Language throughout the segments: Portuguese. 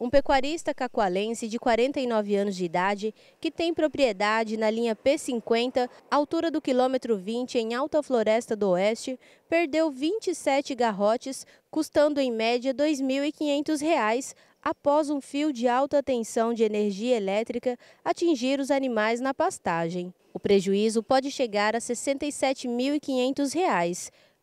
Um pecuarista cacoalense de 49 anos de idade, que tem propriedade na linha P50, altura do quilômetro 20 em Alta Floresta do Oeste, perdeu 27 garrotes, custando em média R$ 2.500 após um fio de alta tensão de energia elétrica atingir os animais na pastagem. O prejuízo pode chegar a R$ 67.500.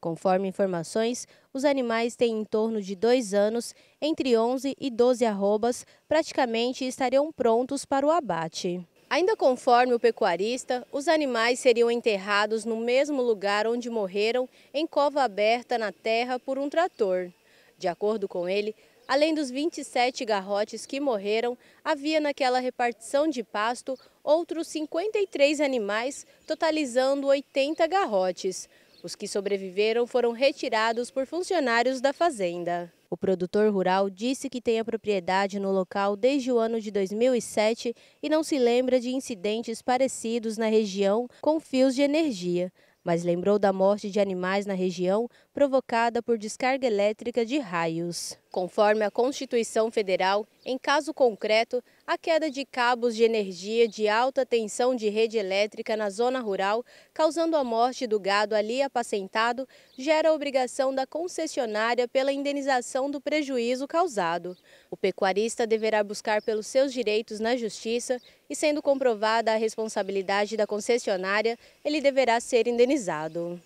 Conforme informações, os animais têm em torno de dois anos, entre 11 e 12 arrobas, praticamente estariam prontos para o abate. Ainda conforme o pecuarista, os animais seriam enterrados no mesmo lugar onde morreram, em cova aberta na terra por um trator. De acordo com ele, além dos 27 garrotes que morreram, havia naquela repartição de pasto outros 53 animais, totalizando 80 garrotes. Os que sobreviveram foram retirados por funcionários da fazenda. O produtor rural disse que tem a propriedade no local desde o ano de 2007 e não se lembra de incidentes parecidos na região com fios de energia, mas lembrou da morte de animais na região provocada por descarga elétrica de raios. Conforme a Constituição Federal, em caso concreto, a queda de cabos de energia de alta tensão de rede elétrica na zona rural, causando a morte do gado ali apacentado, gera a obrigação da concessionária pela indenização do prejuízo causado. O pecuarista deverá buscar pelos seus direitos na justiça e, sendo comprovada a responsabilidade da concessionária, ele deverá ser indenizado.